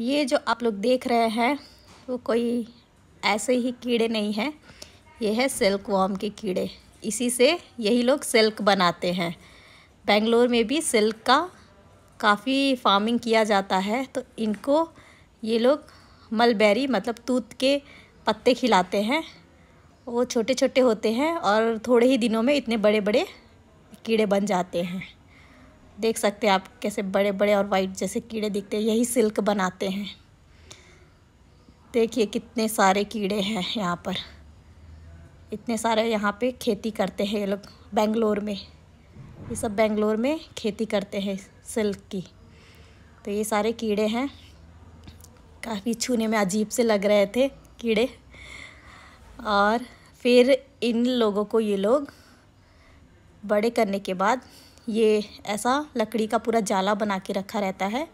ये जो आप लोग देख रहे हैं वो कोई ऐसे ही कीड़े नहीं है ये है सिल्क वॉम के कीड़े इसी से यही लोग सिल्क बनाते हैं बेंगलोर में भी सिल्क का काफ़ी फार्मिंग किया जाता है तो इनको ये लोग मलबेरी मतलब तूत के पत्ते खिलाते हैं वो छोटे छोटे होते हैं और थोड़े ही दिनों में इतने बड़े बड़े कीड़े बन जाते हैं देख सकते हैं आप कैसे बड़े बड़े और वाइट जैसे कीड़े दिखते हैं यही सिल्क बनाते हैं देखिए कितने सारे कीड़े हैं यहाँ पर इतने सारे यहाँ पे खेती करते हैं ये लोग बेंगलोर में ये सब बेंगलोर में खेती करते हैं सिल्क की तो ये सारे कीड़े हैं काफ़ी छूने में अजीब से लग रहे थे कीड़े और फिर इन लोगों को ये लोग बड़े करने के बाद ये ऐसा लकड़ी का पूरा जाला बना के रखा रहता है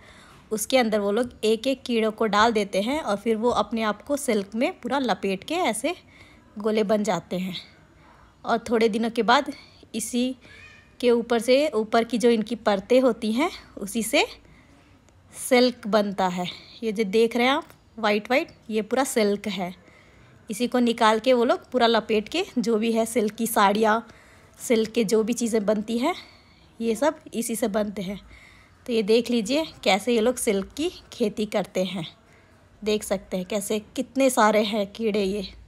उसके अंदर वो लोग एक एक कीड़ों को डाल देते हैं और फिर वो अपने आप को सिल्क में पूरा लपेट के ऐसे गोले बन जाते हैं और थोड़े दिनों के बाद इसी के ऊपर से ऊपर की जो इनकी परतें होती हैं उसी से सिल्क बनता है ये जो देख रहे हैं आप वाइट वाइट ये पूरा सिल्क है इसी को निकाल के वो लोग पूरा लपेट के जो भी है सिल्क की साड़ियाँ सिल्क के जो भी चीज़ें बनती हैं ये सब इसी से बनते हैं तो ये देख लीजिए कैसे ये लोग सिल्क की खेती करते हैं देख सकते हैं कैसे कितने सारे हैं कीड़े ये